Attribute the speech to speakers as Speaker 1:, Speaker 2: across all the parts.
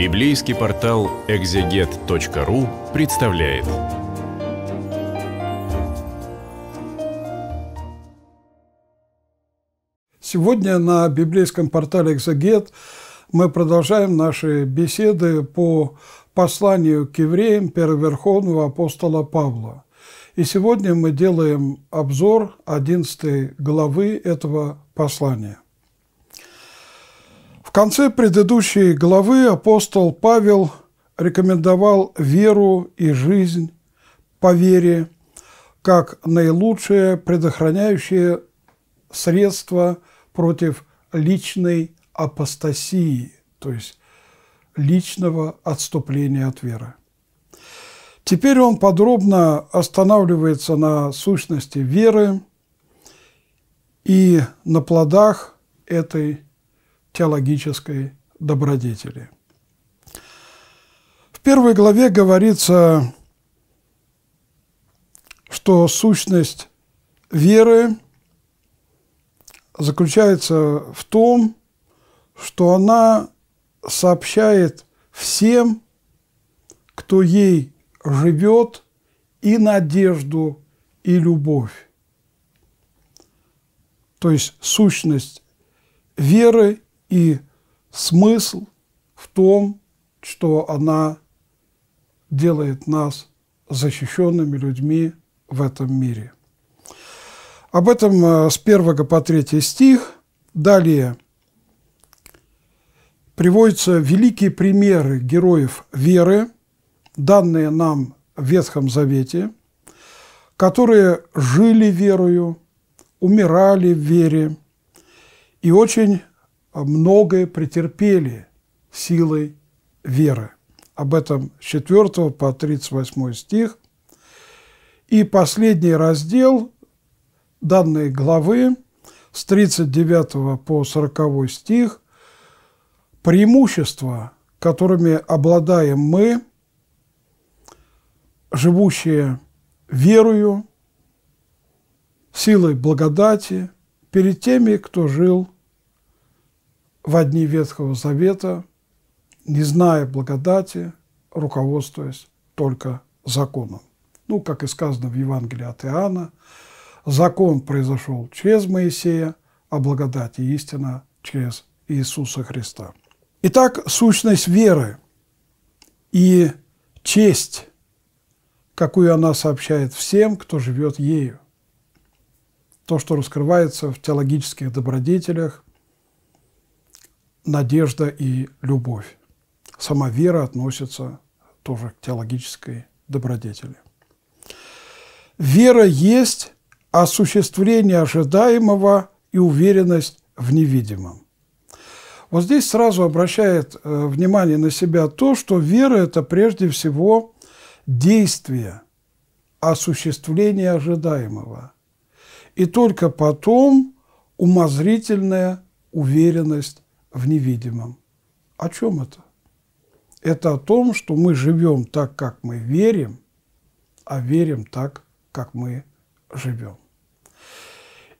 Speaker 1: Библейский портал экзегет.ру представляет. Сегодня на библейском портале «Экзегет» мы продолжаем наши беседы по посланию к евреям первоверховного апостола Павла. И сегодня мы делаем обзор 11 главы этого послания – в конце предыдущей главы апостол Павел рекомендовал веру и жизнь по вере как наилучшее предохраняющее средство против личной апостасии, то есть личного отступления от веры. Теперь он подробно останавливается на сущности веры и на плодах этой теологической добродетели. В первой главе говорится, что сущность веры заключается в том, что она сообщает всем, кто ей живет, и надежду, и любовь. То есть сущность веры и смысл в том, что она делает нас защищенными людьми в этом мире. Об этом э, с 1 по 3 стих. Далее приводятся великие примеры героев веры, данные нам в Ветхом Завете, которые жили верою, умирали в вере и очень многое претерпели силой веры. Об этом с 4 по 38 стих. И последний раздел данной главы с 39 по 40 стих преимущества, которыми обладаем мы, живущие верою, силой благодати, перед теми, кто жил в одни Ветхого Завета, не зная благодати, руководствуясь только законом. Ну, как и сказано в Евангелии от Иоанна, закон произошел через Моисея, а благодать и истина через Иисуса Христа. Итак, сущность веры и честь, какую она сообщает всем, кто живет ею. То, что раскрывается в теологических добродетелях, надежда и любовь. Сама вера относится тоже к теологической добродетели. Вера есть осуществление ожидаемого и уверенность в невидимом. Вот здесь сразу обращает э, внимание на себя то, что вера – это прежде всего действие, осуществление ожидаемого. И только потом умозрительная уверенность в невидимом. О чем это? Это о том, что мы живем так, как мы верим, а верим так, как мы живем.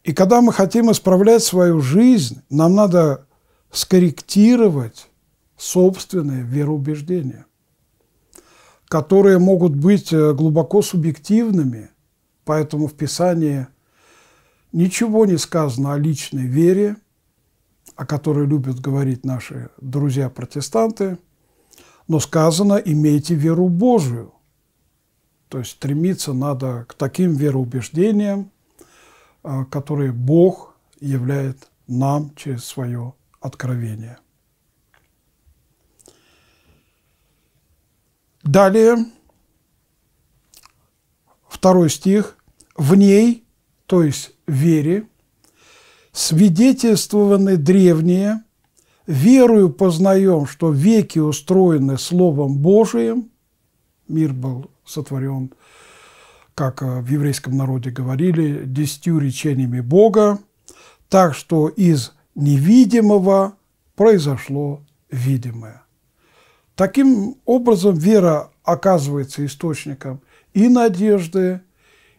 Speaker 1: И когда мы хотим исправлять свою жизнь, нам надо скорректировать собственные вероубеждения, которые могут быть э, глубоко субъективными, поэтому в Писании ничего не сказано о личной вере – о которой любят говорить наши друзья-протестанты, но сказано «имейте веру Божию». То есть стремиться надо к таким вероубеждениям, а, которые Бог являет нам через свое откровение. Далее, второй стих. В ней, то есть вере, свидетельствованы древние, верою познаем, что веки устроены Словом Божиим, мир был сотворен, как э, в еврейском народе говорили, десятью речениями Бога, так что из невидимого произошло видимое. Таким образом, вера оказывается источником и надежды,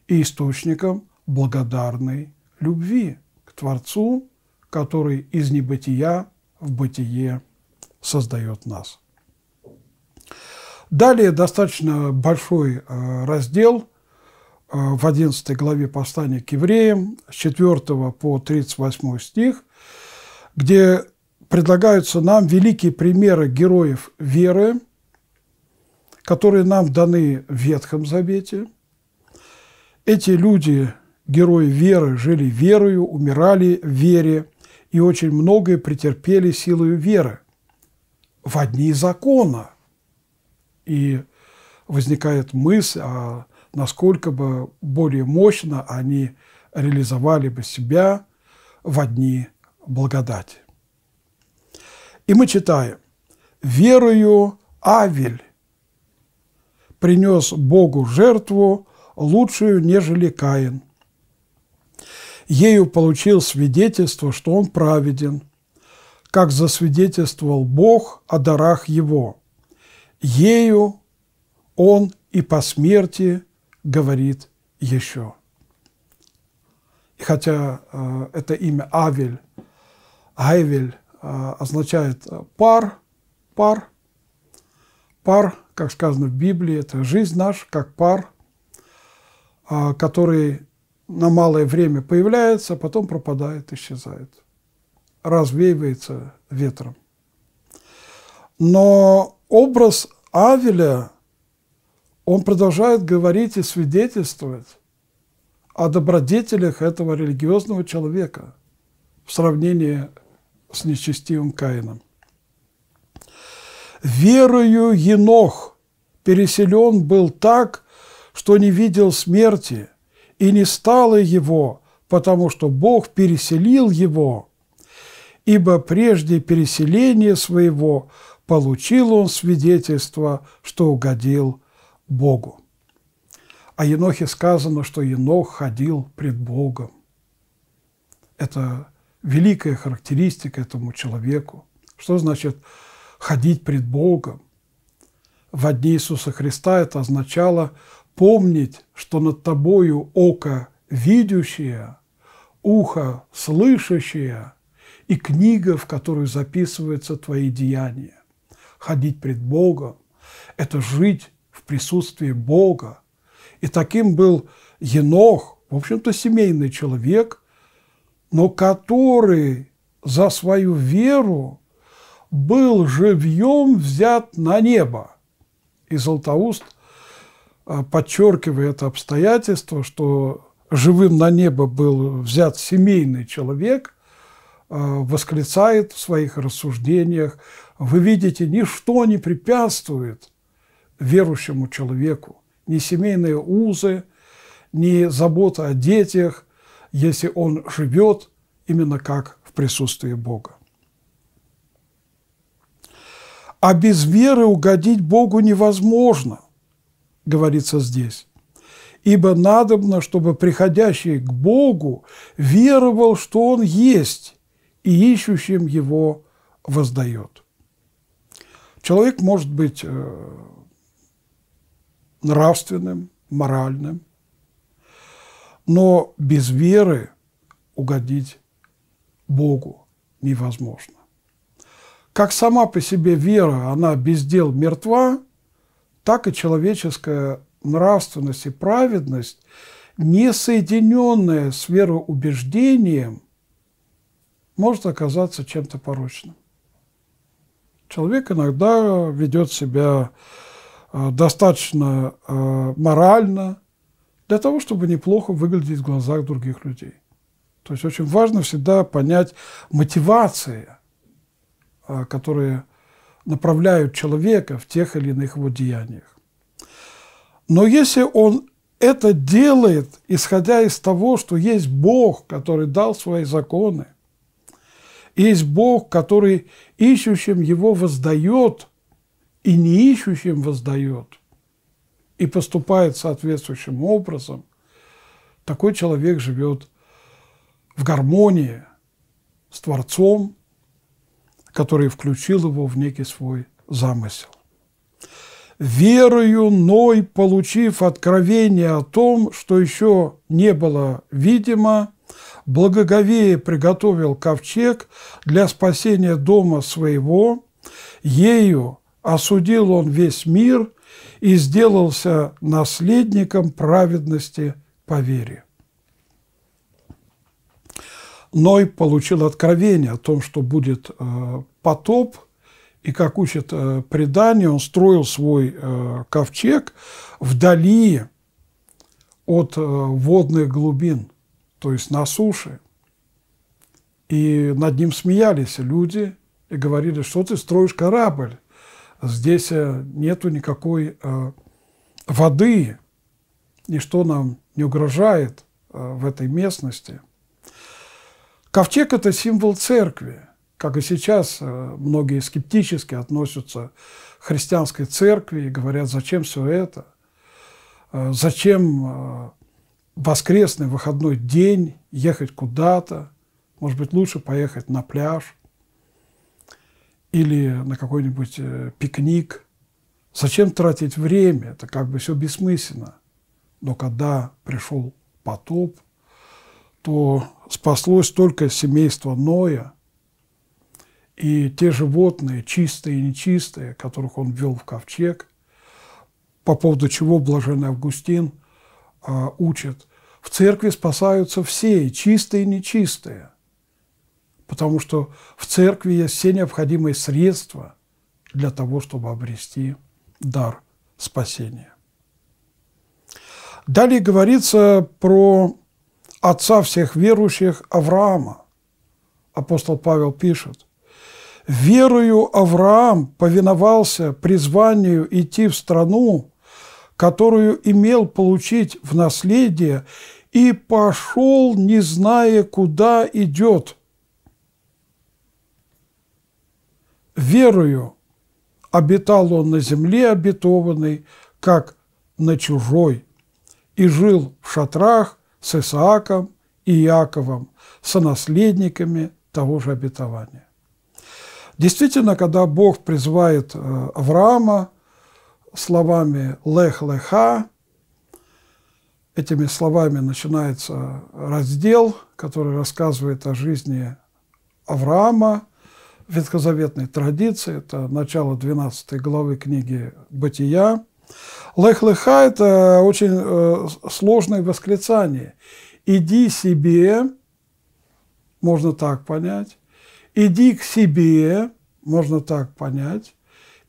Speaker 1: и источником благодарной любви. Творцу, который из небытия в бытие создает нас. Далее достаточно большой э, раздел э, в 11 главе послания к евреям с 4 по 38 стих, где предлагаются нам великие примеры героев веры, которые нам даны в Ветхом Завете. Эти люди Герои веры жили верою, умирали в вере и очень многое претерпели силою веры в одни закона. И возникает мысль, а насколько бы более мощно они реализовали бы себя в одни благодати. И мы читаем, «Верою Авель принес Богу жертву лучшую, нежели Каин» ею получил свидетельство, что он праведен, как засвидетельствовал Бог о дарах его. Ею он и по смерти говорит еще. И хотя э, это имя Авель, Айвель э, означает э, пар, пар, пар, как сказано в Библии, это жизнь наша, как пар, э, который на малое время появляется, а потом пропадает, исчезает, развеивается ветром. Но образ Авеля, он продолжает говорить и свидетельствовать о добродетелях этого религиозного человека в сравнении с нечестивым Каином. «Верою Енох переселен был так, что не видел смерти, и не стало его, потому что Бог переселил его, ибо прежде переселения своего получил он свидетельство, что угодил Богу. О Енохе сказано, что Енох ходил пред Богом. Это великая характеристика этому человеку. Что значит ходить пред Богом? В одни Иисуса Христа это означало помнить, что над тобою око видящее, ухо слышащее и книга, в которую записываются твои деяния. Ходить пред Богом – это жить в присутствии Бога. И таким был Енох, в общем-то, семейный человек, но который за свою веру был живьем взят на небо. И Златоуст – а, подчеркивая это обстоятельство, что живым на небо был взят семейный человек, а, восклицает в своих рассуждениях, вы видите, ничто не препятствует верующему человеку, ни семейные узы, ни забота о детях, если он живет именно как в присутствии Бога. А без веры угодить Богу невозможно – говорится здесь. «Ибо надобно, чтобы приходящий к Богу веровал, что Он есть, и ищущим Его воздает». Человек может быть э, нравственным, моральным, но без веры угодить Богу невозможно. Как сама по себе вера, она без дел мертва – так и человеческая нравственность и праведность, не соединенная с вероубеждением, может оказаться чем-то порочным. Человек иногда ведет себя э, достаточно э, морально для того, чтобы неплохо выглядеть в глазах других людей. То есть очень важно всегда понять мотивации, э, которые направляют человека в тех или иных его деяниях. Но если он это делает, исходя из того, что есть Бог, который дал свои законы, есть Бог, который ищущим его воздает и не ищущим воздает, и поступает соответствующим образом, такой человек живет в гармонии с Творцом – который включил его в некий свой замысел. Верою Ной, получив откровение о том, что еще не было видимо, благоговея приготовил ковчег для спасения дома своего, ею осудил он весь мир и сделался наследником праведности по вере. Ной получил откровение о том, что будет э, потоп, и, как учит э, предание, он строил свой э, ковчег вдали от водных глубин, то есть на суше. И над ним смеялись люди и говорили, что ты строишь корабль, здесь нету никакой воды, ничто нам не угрожает в этой местности – Ковчег – это символ церкви. Как и сейчас э, многие скептически относятся к христианской церкви и говорят, зачем все это, э, зачем э, воскресный выходной день ехать куда-то, может быть, лучше поехать на пляж или на какой-нибудь пикник. Зачем тратить время? Это как бы все бессмысленно. Но когда пришел потоп, то спаслось только семейство Ноя и те животные, чистые и нечистые, которых он ввел в ковчег, по поводу чего блаженный Августин а, учит, в церкви спасаются все, и чистые и нечистые, потому что в церкви есть все необходимые средства для того, чтобы обрести дар спасения. Далее говорится про отца всех верующих Авраама. Апостол Павел пишет, «Верою Авраам повиновался призванию идти в страну, которую имел получить в наследие, и пошел, не зная, куда идет. Верою обитал он на земле обетованной, как на чужой, и жил в шатрах, с Исааком и Иаковом, наследниками того же обетования. Действительно, когда Бог призывает э, Авраама словами «лех-леха», этими словами начинается раздел, который рассказывает о жизни Авраама, ветхозаветной традиции, это начало 12 главы книги «Бытия», Лех-леха – это очень э, сложное восклицание. «Иди себе», можно так понять, «иди к себе», можно так понять,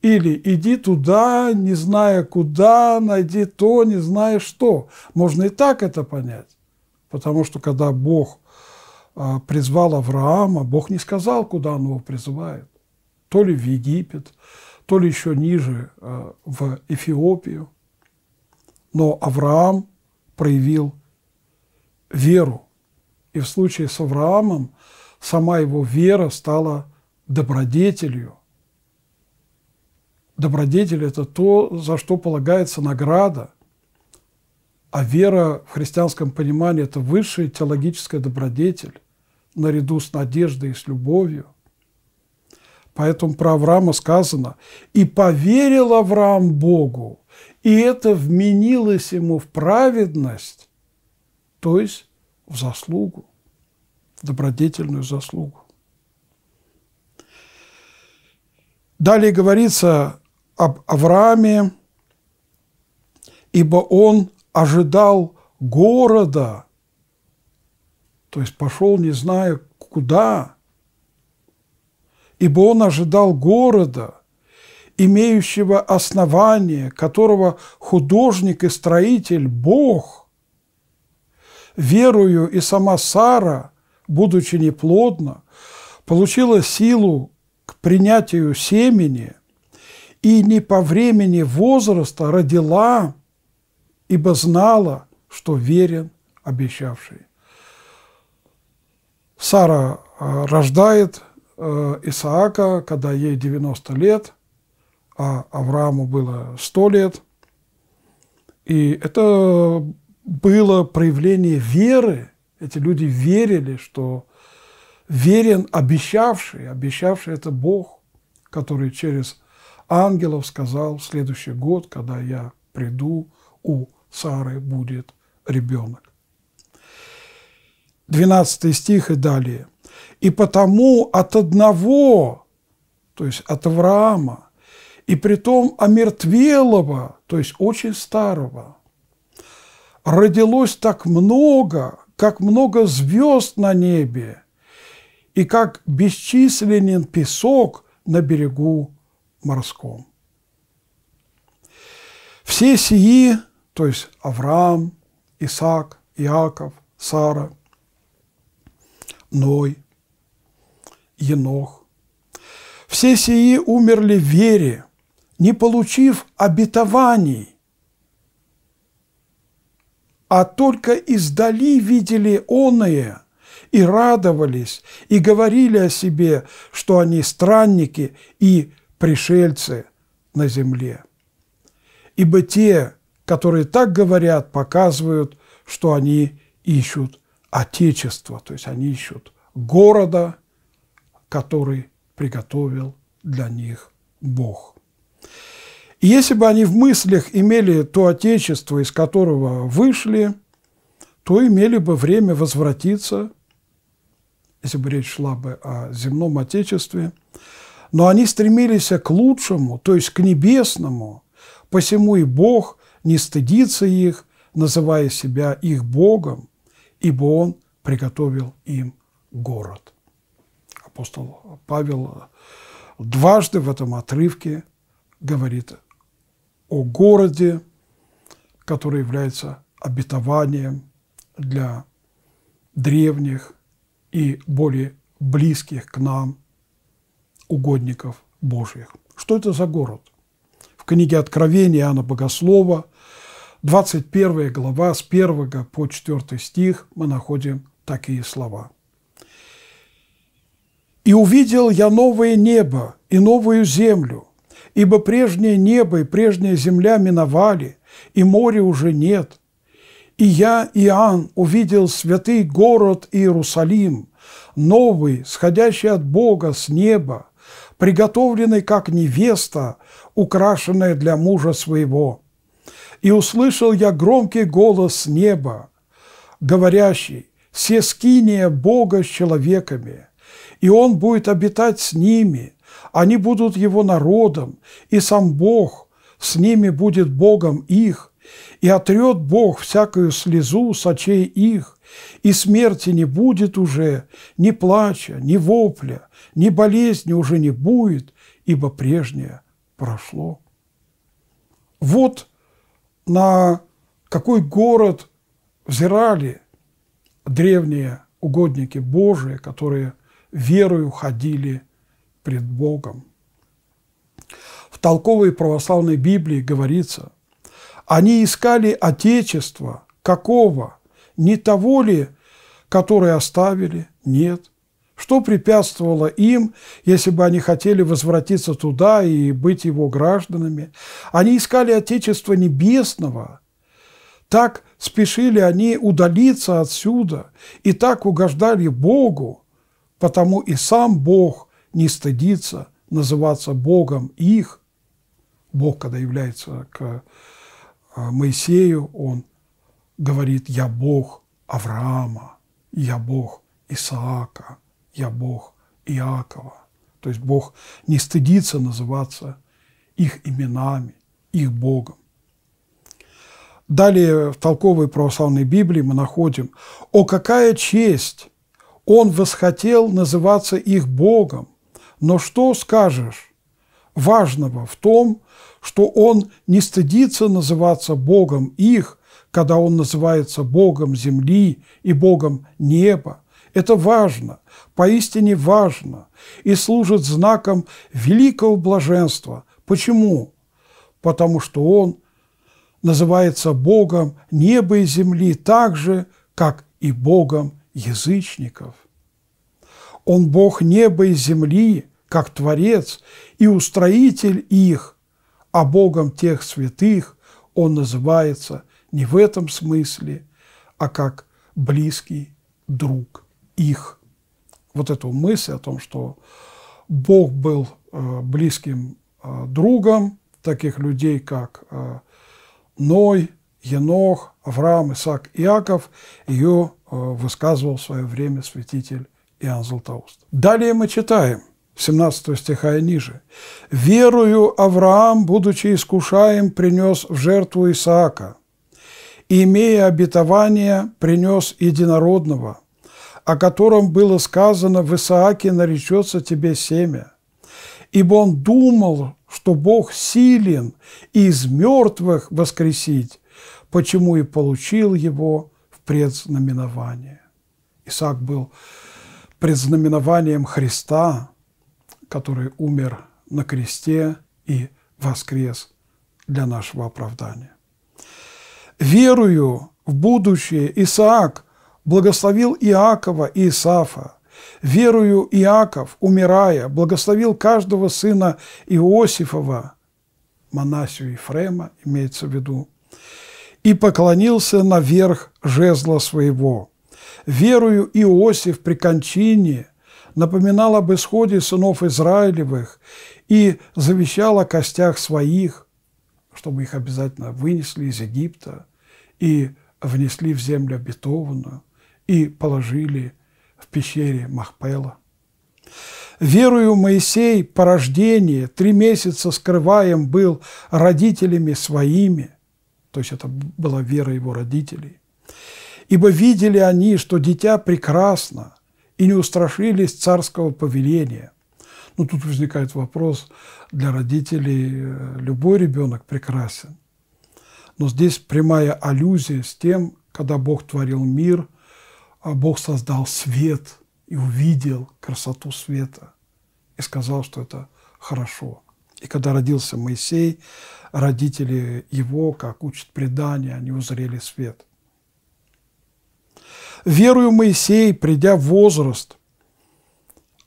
Speaker 1: или «иди туда, не зная куда, найди то, не зная что». Можно и так это понять, потому что когда Бог э, призвал Авраама, Бог не сказал, куда он его призывает. То ли в Египет, то ли еще ниже, э, в Эфиопию. Но Авраам проявил веру. И в случае с Авраамом сама его вера стала добродетелью. Добродетель – это то, за что полагается награда. А вера в христианском понимании – это высшая теологическая добродетель наряду с надеждой и с любовью. Поэтому про Авраама сказано «И поверил Авраам Богу, и это вменилось ему в праведность, то есть в заслугу, в добродетельную заслугу». Далее говорится об Аврааме, ибо он ожидал города, то есть пошел, не зная куда, ибо он ожидал города, имеющего основание, которого художник и строитель – Бог. Верую и сама Сара, будучи неплодна, получила силу к принятию семени и не по времени возраста родила, ибо знала, что верен обещавший. Сара э, рождает – Э, Исаака, когда ей 90 лет, а Аврааму было 100 лет. И это было проявление веры. Эти люди верили, что верен обещавший, обещавший это Бог, который через ангелов сказал, в следующий год, когда я приду, у Сары будет ребенок. 12 стих и далее. И потому от одного, то есть от Авраама, и притом омертвелого, то есть очень старого, родилось так много, как много звезд на небе, и как бесчисленен песок на берегу морском. Все сии, то есть Авраам, Исаак, Иаков, Сара, Ной, Енох. Все сии умерли в вере, не получив обетований, а только издали видели оные и радовались, и говорили о себе, что они странники и пришельцы на земле. Ибо те, которые так говорят, показывают, что они ищут Отечества, то есть они ищут города – который приготовил для них Бог. И если бы они в мыслях имели то отечество, из которого вышли, то имели бы время возвратиться, если бы речь шла бы о земном отечестве, но они стремились к лучшему, то есть к небесному, посему и Бог не стыдится их, называя себя их Богом, ибо Он приготовил им город апостол Павел дважды в этом отрывке говорит о городе, который является обетованием для древних и более близких к нам угодников Божьих. Что это за город? В книге Откровения Иоанна Богослова, 21 глава, с 1 по 4 стих мы находим такие слова – «И увидел я новое небо и новую землю, ибо прежнее небо и прежняя земля миновали, и моря уже нет. И я, Иоанн, увидел святый город Иерусалим, новый, сходящий от Бога с неба, приготовленный как невеста, украшенная для мужа своего. И услышал я громкий голос с неба, говорящий, «Се скиния Бога с человеками, и он будет обитать с ними, они будут его народом, и сам Бог с ними будет Богом их, и отрет Бог всякую слезу сочей их, и смерти не будет уже, ни плача, ни вопля, ни болезни уже не будет, ибо прежнее прошло. Вот на какой город взирали древние угодники Божии, которые верою ходили пред Богом. В толковой православной Библии говорится, они искали Отечество, какого? Не того ли, которое оставили? Нет. Что препятствовало им, если бы они хотели возвратиться туда и быть его гражданами? Они искали Отечество Небесного. Так спешили они удалиться отсюда и так угождали Богу, Потому и сам Бог не стыдится называться Богом их. Бог, когда является к э, Моисею, он говорит, я Бог Авраама, я Бог Исаака, я Бог Иакова. То есть Бог не стыдится называться их именами, их Богом. Далее в толковой православной Библии мы находим «О, какая честь он восхотел называться их Богом, но что скажешь важного в том, что он не стыдится называться Богом их, когда он называется Богом земли и Богом неба. Это важно, поистине важно, и служит знаком великого блаженства. Почему? Потому что он называется Богом неба и земли так же, как и Богом язычников. Он Бог неба и земли, как Творец и устроитель их, а Богом тех святых он называется не в этом смысле, а как близкий друг их. Вот эту мысль о том, что Бог был э, близким э, другом таких людей, как э, Ной, Енох, Авраам, Исаак, Иаков, ее Э, высказывал в свое время святитель Иоанн Златоуст. Далее мы читаем 17 стиха и ниже. «Верую Авраам, будучи искушаем, принес в жертву Исаака, и, имея обетование, принес единородного, о котором было сказано, в Исааке наречется тебе семя. Ибо он думал, что Бог силен из мертвых воскресить, почему и получил его предзнаменование. Исаак был предзнаменованием Христа, который умер на кресте и воскрес для нашего оправдания. Верую в будущее Исаак благословил Иакова и Исафа, верую Иаков, умирая, благословил каждого сына Иосифова, Манасию и Фрема, имеется в виду, и поклонился наверх жезла своего. Верую Иосиф при кончине напоминал об исходе сынов Израилевых и завещал о костях своих, чтобы их обязательно вынесли из Египта и внесли в землю обетованную и положили в пещере Махпела. Верую Моисей по рождении три месяца скрываем был родителями своими, то есть это была вера его родителей, Ибо видели они, что дитя прекрасно, и не устрашились царского повеления. Ну, тут возникает вопрос, для родителей «Э, любой ребенок прекрасен. Но здесь прямая аллюзия с тем, когда Бог творил мир, а Бог создал свет и увидел красоту света и сказал, что это хорошо. И когда родился Моисей, родители его, как учат предание, они узрели свет – Верую Моисей, придя в возраст,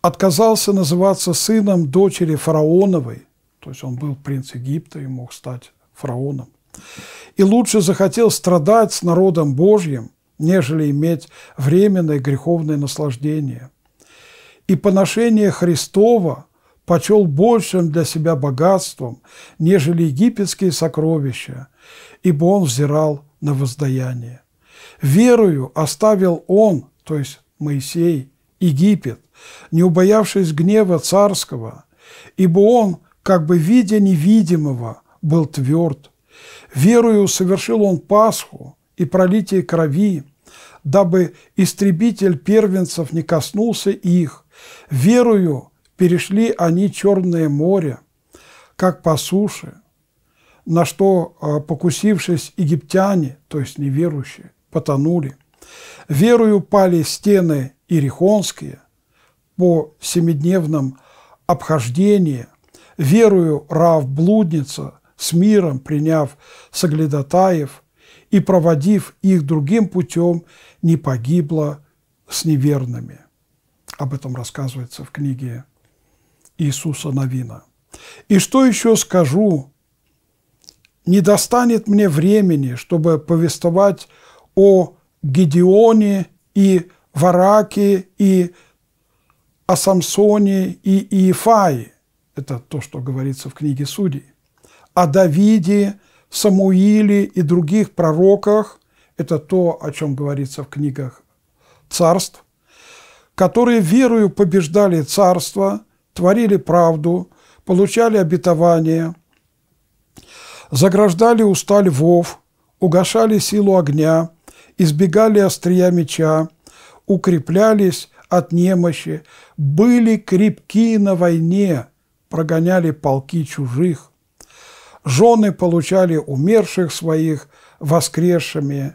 Speaker 1: отказался называться сыном дочери фараоновой, то есть он был принц Египта и мог стать фараоном, и лучше захотел страдать с народом Божьим, нежели иметь временное греховное наслаждение. И поношение Христова почел большим для себя богатством, нежели египетские сокровища, ибо он взирал на воздаяние верою оставил он, то есть Моисей, Египет, не убоявшись гнева царского, ибо он, как бы видя невидимого, был тверд. Верою совершил он Пасху и пролитие крови, дабы истребитель первенцев не коснулся их. Верою перешли они Черное море, как по суше, на что а, покусившись египтяне, то есть неверующие, потонули. Верою пали стены Ирихонские по семидневном обхождении, верою Рав блудница с миром приняв соглядатаев и проводив их другим путем, не погибла с неверными. Об этом рассказывается в книге Иисуса Новина. И что еще скажу? Не достанет мне времени, чтобы повествовать о Гедеоне и Вараке и о Самсоне и Иефае, это то, что говорится в книге Судей, о Давиде, Самуиле и других пророках, это то, о чем говорится в книгах царств, которые верою побеждали царство, творили правду, получали обетование, заграждали уста львов, угошали силу огня, избегали острия меча, укреплялись от немощи, были крепки на войне, прогоняли полки чужих. Жены получали умерших своих воскресшими,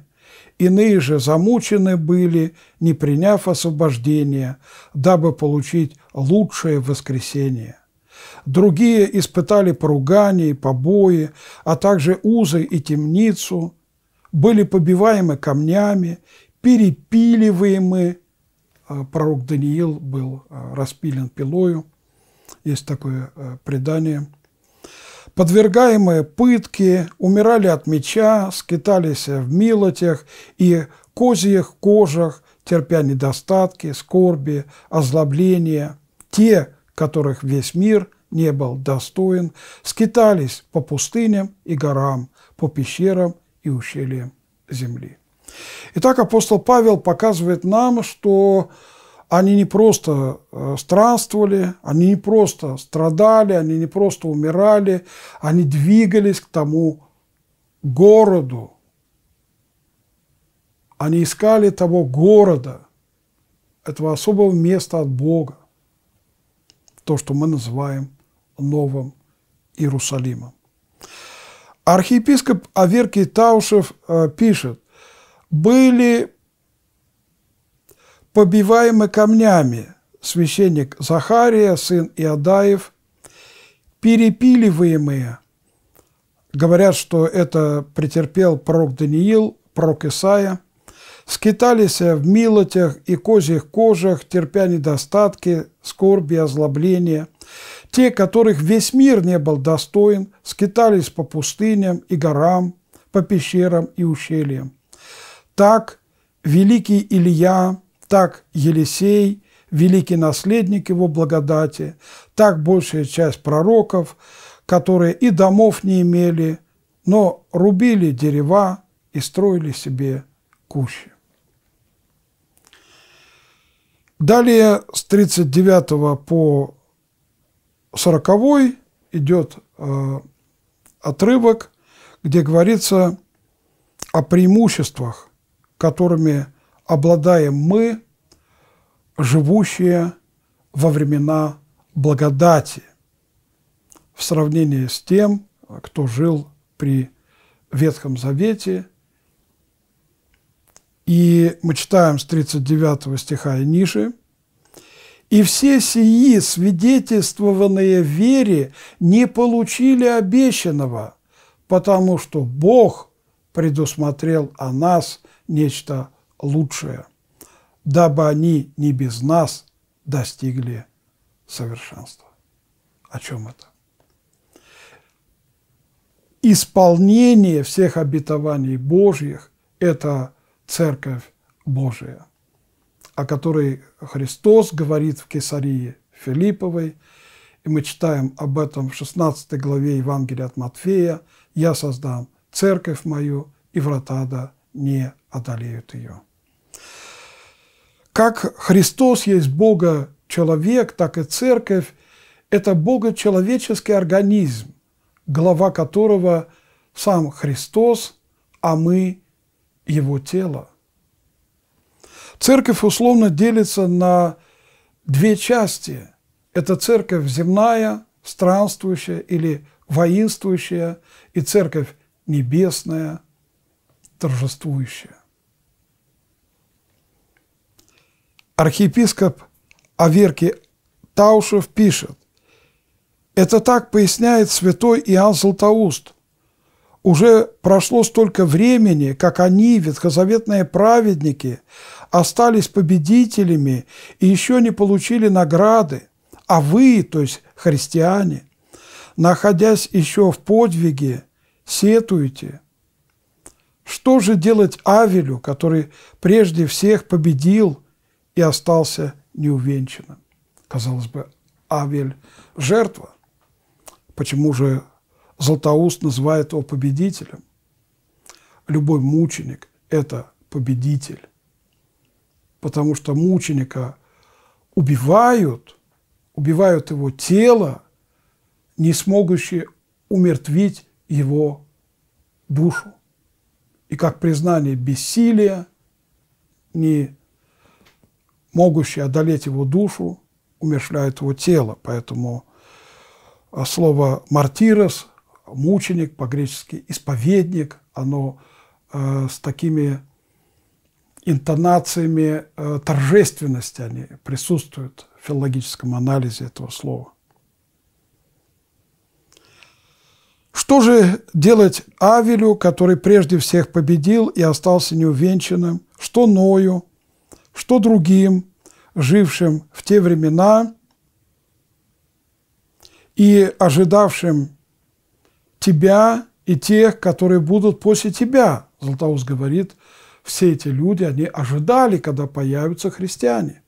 Speaker 1: иные же замучены были, не приняв освобождения, дабы получить лучшее воскресение. Другие испытали поругание и побои, а также узы и темницу – были побиваемы камнями, перепиливаемы. А, пророк Даниил был а, распилен пилою. Есть такое а, предание. Подвергаемые пытки, умирали от меча, скитались в милотях и козьих кожах, терпя недостатки, скорби, озлобления. Те, которых весь мир не был достоин, скитались по пустыням и горам, по пещерам и ущелья земли. Итак, апостол Павел показывает нам, что они не просто э, странствовали, они не просто страдали, они не просто умирали, они двигались к тому городу. Они искали того города, этого особого места от Бога, то, что мы называем Новым Иерусалимом. Архиепископ Аверкий Таушев э, пишет, были побиваемы камнями священник Захария, сын Иадаев, перепиливаемые. Говорят, что это претерпел пророк Даниил, пророк Исаия. Скитались в милотях и козьих кожах, терпя недостатки, скорби, озлобления – те, которых весь мир не был достоин, скитались по пустыням и горам, по пещерам и ущельям. Так великий Илья, так Елисей, великий наследник его благодати, так большая часть пророков, которые и домов не имели, но рубили дерева и строили себе кущи. Далее с 39 по 40 идет э, отрывок, где говорится о преимуществах, которыми обладаем мы, живущие во времена благодати, в сравнении с тем, кто жил при Ветхом Завете. И мы читаем с 39 стиха и ниже – и все сии, свидетельствованные в вере, не получили обещанного, потому что Бог предусмотрел о нас нечто лучшее, дабы они не без нас достигли совершенства. О чем это? Исполнение всех обетований Божьих – это Церковь Божия о которой Христос говорит в Кесарии Филипповой, и мы читаем об этом в 16 главе Евангелия от Матфея, «Я создам церковь мою, и врата да не одолеют ее». Как Христос есть Бога человек, так и церковь – это богочеловеческий организм, глава которого сам Христос, а мы – его тело. Церковь условно делится на две части. Это церковь земная, странствующая или воинствующая, и церковь небесная, торжествующая. Архиепископ Аверки Таушев пишет, это так поясняет святой Иоанн Златоуст. Уже прошло столько времени, как они, ветхозаветные праведники, остались победителями и еще не получили награды, а вы, то есть христиане, находясь еще в подвиге, сетуете. Что же делать Авелю, который прежде всех победил и остался неувенчанным? Казалось бы, Авель – жертва. Почему же Златоуст называет его победителем? Любой мученик – это победитель потому что мученика убивают, убивают его тело, не смогущие умертвить его душу. И как признание бессилия, не могущие одолеть его душу, умершляют его тело. Поэтому а, слово «мартирос», «мученик», по-гречески «исповедник», оно э, с такими интонациями э, торжественности они присутствуют в филологическом анализе этого слова. Что же делать Авелю, который прежде всех победил и остался неувенчанным, что Ною, что другим, жившим в те времена и ожидавшим тебя и тех, которые будут после тебя, Златоуст говорит все эти люди, они ожидали, когда появятся христиане.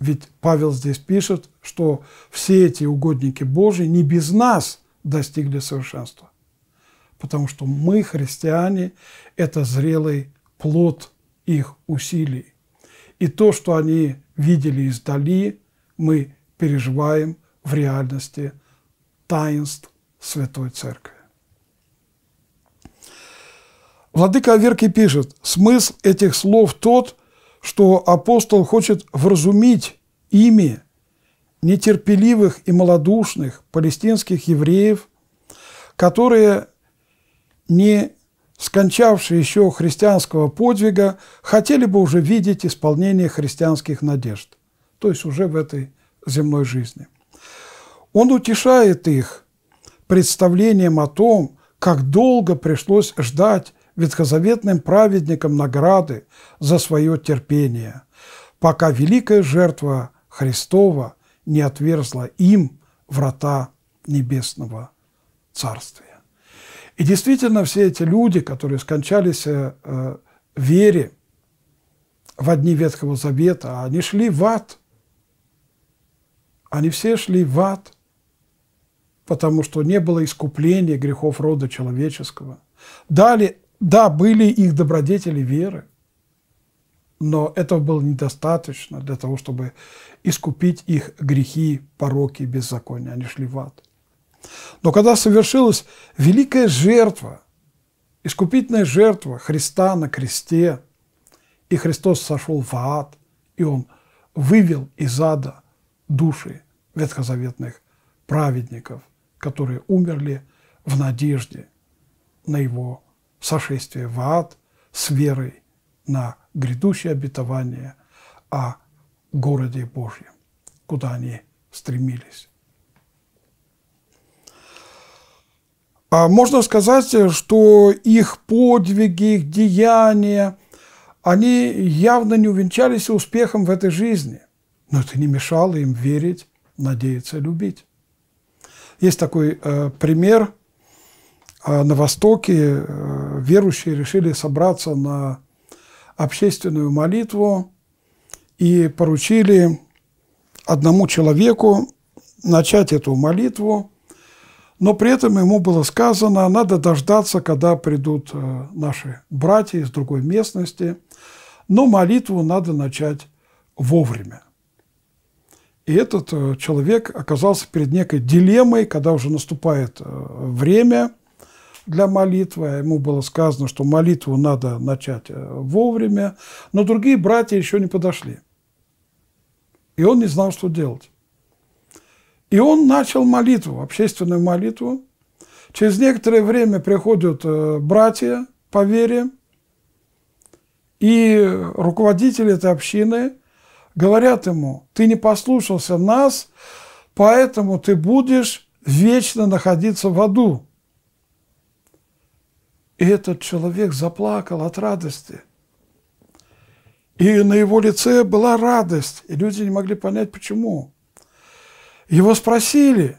Speaker 1: Ведь Павел здесь пишет, что все эти угодники Божии не без нас достигли совершенства. Потому что мы, христиане, это зрелый плод их усилий. И то, что они видели издали, мы переживаем в реальности таинств Святой Церкви. Владыка Аверки пишет, смысл этих слов тот, что апостол хочет вразумить ими нетерпеливых и малодушных палестинских евреев, которые, не скончавшие еще христианского подвига, хотели бы уже видеть исполнение христианских надежд, то есть уже в этой земной жизни. Он утешает их представлением о том, как долго пришлось ждать ветхозаветным праведникам награды за свое терпение, пока великая жертва Христова не отверзла им врата небесного царствия. И действительно, все эти люди, которые скончались э, в вере в одни Ветхого Завета, они шли в ад. Они все шли в ад, потому что не было искупления грехов рода человеческого. Далее да, были их добродетели веры, но этого было недостаточно для того, чтобы искупить их грехи, пороки, беззакония. Они шли в ад. Но когда совершилась великая жертва, искупительная жертва Христа на кресте, и Христос сошел в ад, и Он вывел из ада души ветхозаветных праведников, которые умерли в надежде на Его сошествие в ад с верой на грядущее обетование о городе Божьем, куда они стремились. А можно сказать, что их подвиги, их деяния, они явно не увенчались успехом в этой жизни, но это не мешало им верить, надеяться, любить. Есть такой э, пример – а на Востоке э, верующие решили собраться на общественную молитву и поручили одному человеку начать эту молитву, но при этом ему было сказано, надо дождаться, когда придут э, наши братья из другой местности, но молитву надо начать вовремя. И этот э, человек оказался перед некой дилеммой, когда уже наступает время – для молитвы. А ему было сказано, что молитву надо начать э, вовремя. Но другие братья еще не подошли. И он не знал, что делать. И он начал молитву, общественную молитву. Через некоторое время приходят э, братья по вере, и руководители этой общины говорят ему, ты не послушался нас, поэтому ты будешь вечно находиться в аду. И этот человек заплакал от радости. И на его лице была радость, и люди не могли понять, почему. Его спросили,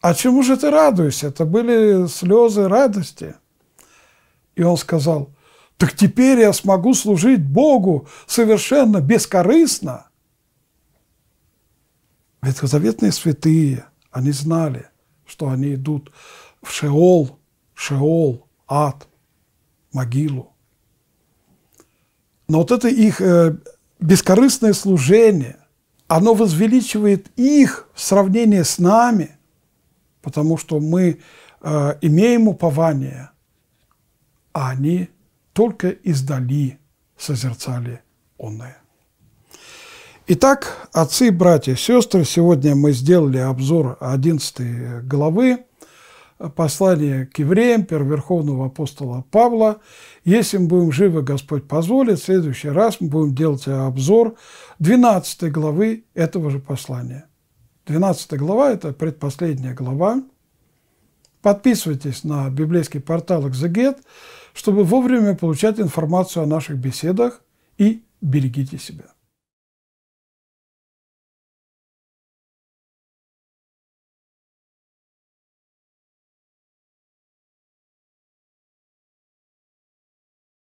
Speaker 1: а чему же ты радуешься? Это были слезы радости. И он сказал, так теперь я смогу служить Богу совершенно бескорыстно. Ветхозаветные святые, они знали, что они идут в Шеол, Шеол, ад, могилу. Но вот это их э, бескорыстное служение, оно возвеличивает их в сравнении с нами, потому что мы э, имеем упование, а они только издали созерцали оное. Итак, отцы, братья, сестры, сегодня мы сделали обзор 11 главы послание к евреям первоверховного апостола Павла. Если мы будем живы, Господь позволит, в следующий раз мы будем делать обзор 12 главы этого же послания. 12 глава – это предпоследняя глава. Подписывайтесь на библейский портал «Экзегет», чтобы вовремя получать информацию о наших беседах и берегите себя.